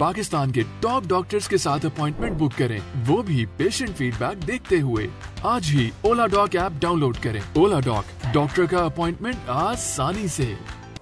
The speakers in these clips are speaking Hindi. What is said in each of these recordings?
पाकिस्तान के टॉप डॉक्टर्स के साथ अपॉइंटमेंट बुक करें वो भी पेशेंट फीडबैक देखते हुए आज ही ओला डॉक ऐप डाउनलोड करें ओला डॉक डॉक्टर का अपॉइंटमेंट आसानी ऐसी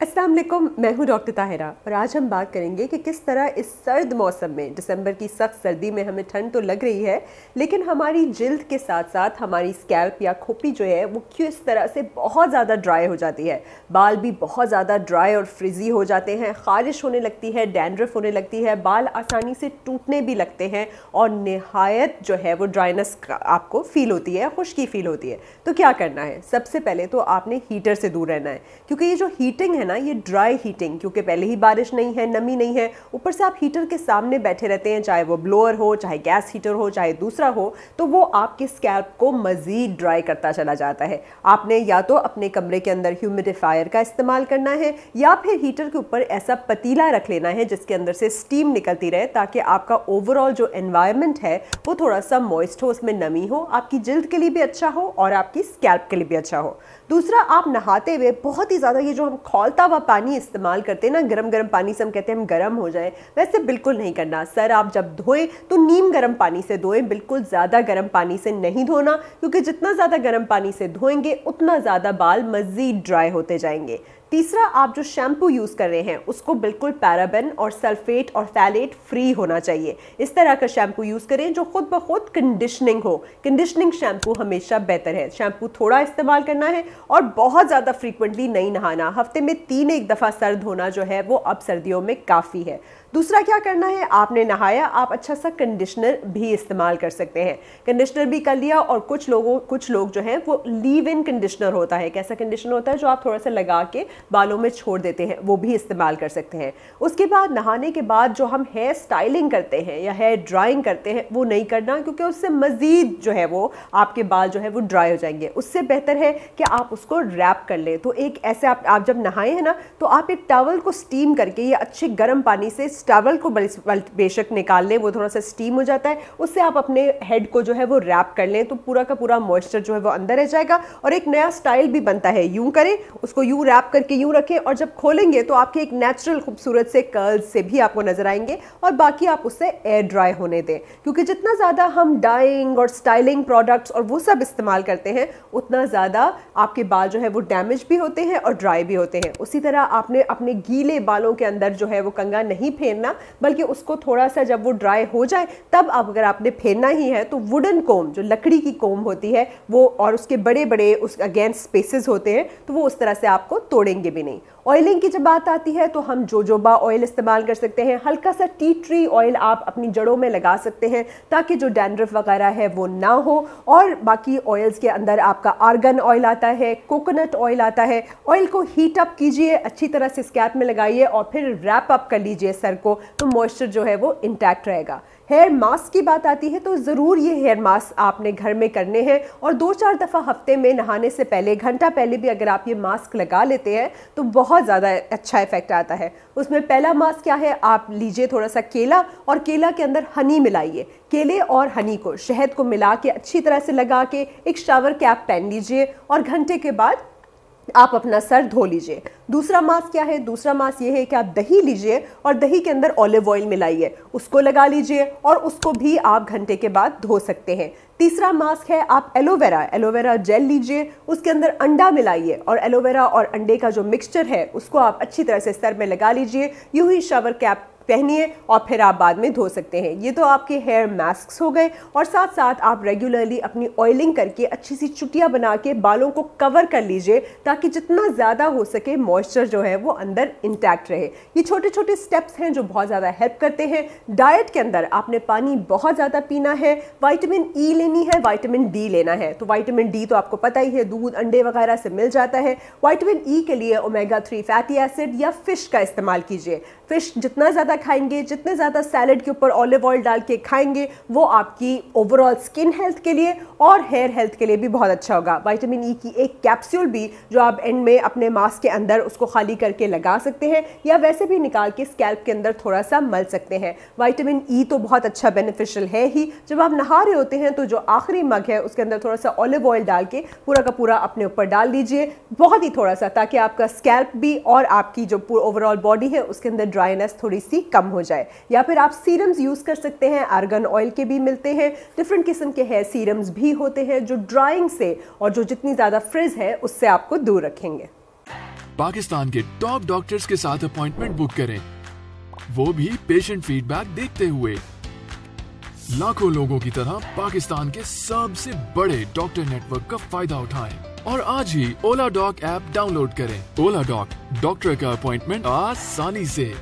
अस्सलाम वालेकुम मैं हूं डॉक्टर ताहिरा और आज हम बात करेंगे कि किस तरह इस सर्द मौसम में दिसंबर की सख्त सर्दी में हमें ठंड तो लग रही है लेकिन हमारी जल्द के साथ साथ हमारी स्कैल्प या खोपी जो है वो किस तरह से बहुत ज़्यादा ड्राई हो जाती है बाल भी बहुत ज़्यादा ड्राई और फ्रिजी हो जाते हैं खारिश होने लगती है डैंड्रफ होने लगती है बाल आसानी से टूटने भी लगते हैं और नहायत जो है वो ड्राइनेस आपको फील होती है खुश्की फील होती है तो क्या करना है सबसे पहले तो आपने हीटर से दूर रहना है क्योंकि ये जो हीटिंग है ना ये ड्राई हीटिंग क्योंकि पहले ही बारिश नहीं है नमी नहीं है ऊपर से आप हीटर के सामने बैठे रहते हैं चाहे वो ब्लोअर हो चाहे गैस हीटर हो चाहे दूसरा हो तो वो आपके स्कैल्प को मज़ीद ड्राई करता चला जाता है आपने या तो अपने कमरे के अंदर ह्यूमिडिफायर का इस्तेमाल करना है या फिर हीटर के ऊपर ऐसा पतीला रख लेना है जिसके अंदर से स्टीम निकलती रहे ताकि आपका ओवरऑल जो एनवायरनमेंट है वो थोड़ा सा मॉइस्ट हो उसमें नमी हो आपकी जल्द के लिए भी अच्छा हो और आपकी स्कैल्प के लिए भी अच्छा हो दूसरा आप नहाते हुए बहुत ही ज़्यादा ये जो हम खोलता हुआ पानी इस्तेमाल करते हैं ना गर्म गर्म पानी से हम कहते हैं हम गर्म हो जाए वैसे बिल्कुल नहीं करना सर आप जब धोएं तो नीम गर्म पानी से धोएं बिल्कुल ज़्यादा गर्म पानी से नहीं धोना क्योंकि जितना ज़्यादा गर्म पानी से धोएंगे उतना ज़्यादा बाल मज़ीद ड्राई होते जाएंगे तीसरा आप जो शैम्पू यूज़ कर रहे हैं उसको बिल्कुल पैराबेन और सल्फेट और फैलेट फ्री होना चाहिए इस तरह का शैम्पू यूज़ करें जो खुद ब खुद कंडीशनिंग हो कंडीशनिंग शैम्पू हमेशा बेहतर है शैम्पू थोड़ा इस्तेमाल करना है और बहुत ज़्यादा फ्रीक्वेंटली नहीं नहाना हफ्ते में तीन एक दफ़ा सर्द होना जो है वो अब सर्दियों में काफ़ी है दूसरा क्या करना है आपने नहाया आप अच्छा सा कंडीशनर भी इस्तेमाल कर सकते हैं कंडीशनर भी कर लिया और कुछ लोगों कुछ लोग जो हैं वो लीव इन कंडीशनर होता है कैसा कंडीशनर होता है जो आप थोड़ा सा लगा के बालों में छोड़ देते हैं वो भी इस्तेमाल कर सकते हैं उसके बाद नहाने के बाद जो हम हेयर स्टाइलिंग करते हैं या हेयर ड्राइंग करते हैं वो नहीं करना क्योंकि उससे मज़ीद जो है वो आपके बाल जो है वो ड्राई हो जाएंगे उससे बेहतर है कि आप उसको रैप कर लें तो एक ऐसे आप, आप जब नहाए हैं ना तो आप एक टावल को स्टीम करके या अच्छे गर्म पानी से इस टॉवल को बेशक निकाल लें वो थोड़ा सा स्टीम हो जाता है उससे आप अपने हेड को जो है वो रैप कर लें तो पूरा का पूरा मॉइस्चर जो है वो अंदर रह जाएगा और एक नया स्टाइल भी बनता है यूं करें उसको यूं रैप करके यूं रखें और जब खोलेंगे तो आपके एक नेचुरल खूबसूरत से कर्ल्स से भी आपको नजर आएंगे और बाकी आप उससे एयर ड्राई होने दें क्योंकि जितना ज़्यादा हम डाइंग और स्टाइलिंग प्रोडक्ट्स और वो सब इस्तेमाल करते हैं उतना ज़्यादा आपके बाल जो है वो डैमेज भी होते हैं और ड्राई भी होते हैं उसी तरह आपने अपने गीले बालों के अंदर जो है वो कंगा नहीं फेंक फेरना बल्कि उसको थोड़ा सा जब वो ड्राई हो जाए तब अब अगर आपने फेरना ही है तो वुडन कोम जो लकड़ी की कोम होती है वो और उसके बड़े बड़े उस अगेंस्ट स्पेसेस होते हैं तो वो उस तरह से आपको तोड़ेंगे भी नहीं ऑयलिंग की जब बात आती है तो हम जोजोबा ऑयल इस्तेमाल कर सकते हैं हल्का सा टी ट्री ऑयल आप अपनी जड़ों में लगा सकते हैं ताकि जो डैंड्रफ वगैरह है वो ना हो और बाकी ऑयल्स के अंदर आपका आर्गन ऑयल आता है कोकोनट ऑयल आता है ऑयल को हीट अप कीजिए अच्छी तरह से स्कैप में लगाइए और फिर रैप अप कर लीजिए सर को तो मॉइस्चर जो है वो इंटैक्ट रहेगा हेयर मास्क की बात आती है तो ज़रूर ये हेयर मास्क आपने घर में करने हैं और दो चार दफ़ा हफ्ते में नहाने से पहले घंटा पहले भी अगर आप ये मास्क लगा लेते हैं तो बहुत ज़्यादा अच्छा इफेक्ट आता है उसमें पहला मास्क क्या है आप लीजिए थोड़ा सा केला और केला के अंदर हनी मिलाइए केले और हनी को शहद को मिला के अच्छी तरह से लगा के एक शावर कैप पहन लीजिए और घंटे के बाद आप अपना सर धो लीजिए दूसरा मास्क क्या है दूसरा मास्क ये है कि आप दही लीजिए और दही के अंदर ऑलिव ऑयल मिलाइए उसको लगा लीजिए और उसको भी आप घंटे के बाद धो सकते हैं तीसरा मास्क है आप एलोवेरा एलोवेरा जेल लीजिए उसके अंदर अंडा मिलाइए और एलोवेरा और अंडे का जो मिक्सचर है उसको आप अच्छी तरह से सर में लगा लीजिए यू ही शावर कैप पहनिए और फिर आप बाद में धो सकते हैं ये तो आपके हेयर मास्क हो गए और साथ साथ आप रेगुलरली अपनी ऑयलिंग करके अच्छी सी चुटिया बना के बालों को कवर कर लीजिए ताकि जितना ज़्यादा हो सके मॉइस्चर जो है वो अंदर इंटैक्ट रहे ये छोटे छोटे स्टेप्स हैं जो बहुत ज़्यादा हेल्प करते हैं डाइट के अंदर आपने पानी बहुत ज़्यादा पीना है वाइटामिन ई e लेनी है वाइटामिन डी लेना है तो वाइटामिन डी तो आपको पता ही है दूध अंडे वगैरह से मिल जाता है वाइटामिन ई e के लिए ओमेगा थ्री फैटी एसिड या फिश का इस्तेमाल कीजिए फिश जितना ज़्यादा खाएंगे जितने ज़्यादा सैलड के ऊपर ऑलिव ऑयल डाल के खाएंगे वो आपकी ओवरऑल स्किन हेल्थ के लिए और हेयर हेल्थ के लिए भी बहुत अच्छा होगा वाइटामिन ई e की एक कैप्सूल भी जो आप एंड में अपने मास्क के अंदर उसको खाली करके लगा सकते हैं या वैसे भी निकाल के स्कैल्प के अंदर थोड़ा सा मल सकते हैं वाइटामिन ई e तो बहुत अच्छा बेनिफिशियल है ही जब आप नहा रहे होते हैं तो जो आखिरी मग है उसके अंदर थोड़ा सा ऑलिव ऑयल डाल के पूरा का पूरा अपने ऊपर डाल दीजिए बहुत ही थोड़ा सा ताकि आपका स्कैल्प भी और आपकी जो ओवरऑल बॉडी है उसके अंदर ड्राइनेस थोड़ी सी कम हो जाए या फिर आप सीरम्स यूज़ कर सकते हैं आर्गन ऑयल के भी मिलते हैं डिफरेंट किस्म के हेयर सीरम्स भी होते हैं जो ड्राइंग से और जो जितनी ज़्यादा फ्रिज है उससे आपको दूर रखेंगे पाकिस्तान के टॉप डॉक्टर्स के साथ अपॉइंटमेंट बुक करें वो भी पेशेंट फीडबैक देखते हुए लाखों लोगों की तरह पाकिस्तान के सबसे बड़े डॉक्टर नेटवर्क का फायदा उठाएं और आज ही ओला डॉक ऐप डाउनलोड करें ओला डॉक डॉक्टर का अपॉइंटमेंट आसानी से